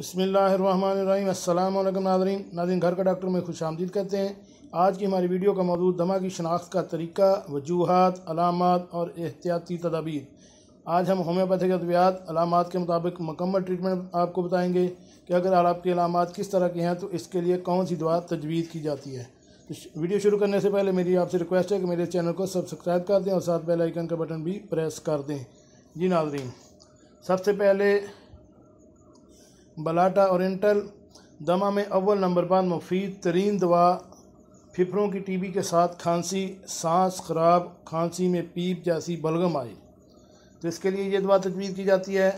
अस्सलाम वालेकुम नाजरीन नाजरीन घर का डॉक्टर में खुश आमदीद कहते हैं आज की हमारी वीडियो का मौजूद दमा की शनाख्त का तरीका वजूहत अलामत और एहतियाती तदाबीर आज हम होम्योपैथिक अद्वियात अलामत के मुताबिक मकम्मल ट्रीटमेंट आपको बताएंगे कि अगर आपके अलामत किस तरह के हैं तो इसके लिए कौन सी दवा तजवीज़ की जाती है तो वीडियो शुरू करने से पहले मेरी आपसे रिक्वेस्ट है कि मेरे चैनल को सब्सक्राइब कर दें और साथ बेल आइकन का बटन भी प्रेस कर दें जी नाजरीन सबसे पहले बलाटा औरेंटल दमा में अव्वल नंबर पर मुफीद तरीन दवा फिफड़ों की टीबी के साथ खांसी सांस खराब खांसी में पीप जैसी बलगम आई तो इसके लिए ये दवा तजवीज़ की जाती है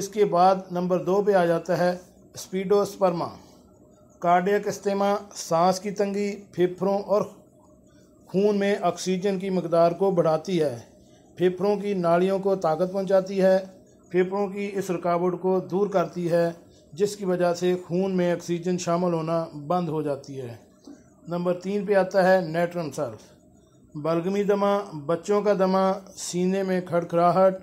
इसके बाद नंबर दो पे आ जाता है स्पीडोस्पर्मा कार्डियक इस्तेमा सांस की तंगी फेफड़ों और खून में ऑक्सीजन की मकदार को बढ़ाती है फेफड़ों की नालियों को ताकत पहुंचाती है फेफड़ों की इस रुकावट को दूर करती है जिसकी वजह से खून में ऑक्सीजन शामिल होना बंद हो जाती है नंबर तीन पे आता है नेट्रम सर्फ बलगमी दमा बच्चों का दमा सीने में खड़खड़ाहट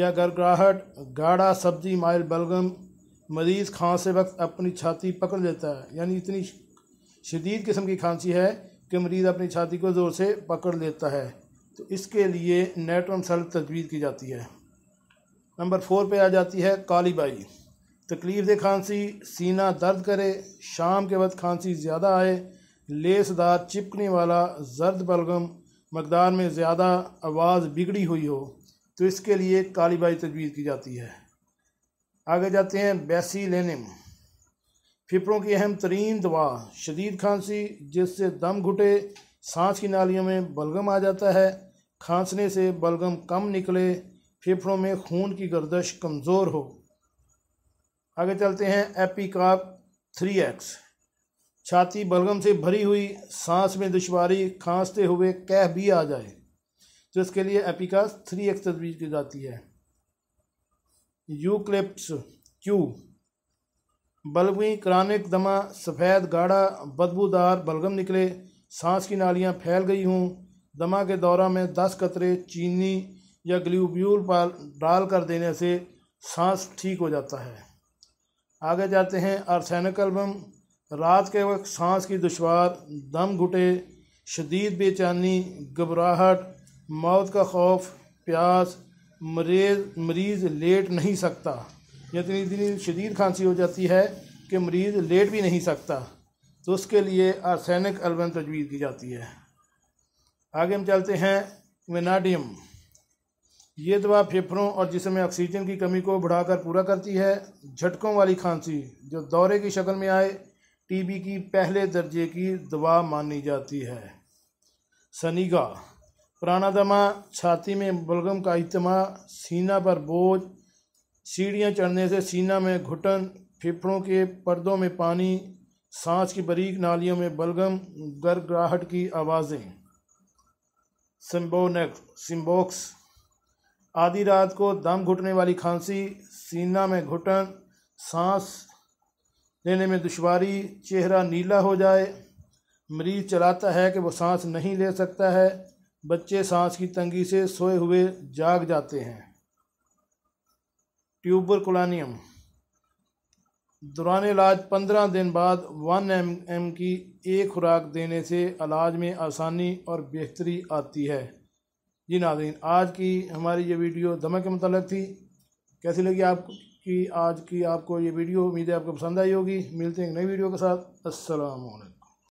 या गड़गड़ाहट गाढ़ा सब्जी माइल बलगम मरीज़ खांसे वक्त अपनी छाती पकड़ लेता है यानी इतनी शदीद किस्म की खांसी है कि मरीज़ अपनी छाती को ज़ोर से पकड़ लेता है तो इसके लिए नेट्रम सल्फ तजवीज़ की जाती है नंबर फोर पे आ जाती है काली बाई तकलीफ़ खांसी सीना दर्द करे शाम के वक्त खांसी ज़्यादा आए लेसदार चिपकने वाला जर्द बलगम मकदार में ज़्यादा आवाज़ बिगड़ी हुई हो तो इसके लिए काली बाई तजवीज़ की जाती है आगे जाते हैं बैसी लेनम फिपड़ों की अहम तरीन दवा शदीद खांसी जिससे दम घुटे सांस की नालियों में बलगम आ जाता है खांसने से बलगम कम निकले फेफड़ों में खून की गर्दश कमज़ोर हो आगे चलते हैं एपिकाप थ्री एक्स छाती बलगम से भरी हुई सांस में दुशारी खांसते हुए कह भी आ जाए तो इसके लिए एपिकास थ्री एक्स तजवीज़ की जाती है यूक्लिप्स क्यू बलगवी क्रानिक दमा सफ़ेद गाढ़ा बदबूदार बलगम निकले सांस की नालियां फैल गई हूँ दमा के दौरान में दस कतरे चीनी या ग्ल्यूब्यूल डाल कर देने से सांस ठीक हो जाता है आगे जाते हैं आर्सेनिक एल्बम रात के वक्त सांस की दुशवार दम घुटे शदीद बेचैनी घबराहट मौत का खौफ प्यास मरीज मरीज़ लेट नहीं सकता इतनी इतनी शदीद खांसी हो जाती है कि मरीज़ लेट भी नहीं सकता तो उसके लिए आर्सेनिक एल्बम तजवीज़ की जाती है आगे हम चलते हैं वेनाडियम ये दवा फेफड़ों और जिसमें ऑक्सीजन की कमी को बढ़ाकर पूरा करती है झटकों वाली खांसी जो दौरे की शक्ल में आए टीबी की पहले दर्जे की दवा मानी जाती है सनीगा पुराना दमा छाती में बलगम का इतमा सीना पर बोझ सीढ़ियाँ चढ़ने से सीना में घुटन फेफड़ों के पर्दों में पानी सांस की बारीक नालियों में बलगम गर्गराहट की आवाज़ें सिम्बोनेक्स सिम्बोक्स आधी रात को दम घुटने वाली खांसी सीना में घुटन सांस लेने में दुश्वारी चेहरा नीला हो जाए मरीज चलाता है कि वो सांस नहीं ले सकता है बच्चे सांस की तंगी से सोए हुए जाग जाते हैं ट्यूबर कोलानियम दौरान इलाज पंद्रह दिन बाद वन एम एम की एक खुराक देने से इलाज में आसानी और बेहतरी आती है जी नाजीन आज की हमारी ये वीडियो दमा के मतलब थी कैसी लगी आपकी आज की आपको ये वीडियो उम्मीद है आपको पसंद आई होगी मिलते हैं एक नई वीडियो के साथ असलकम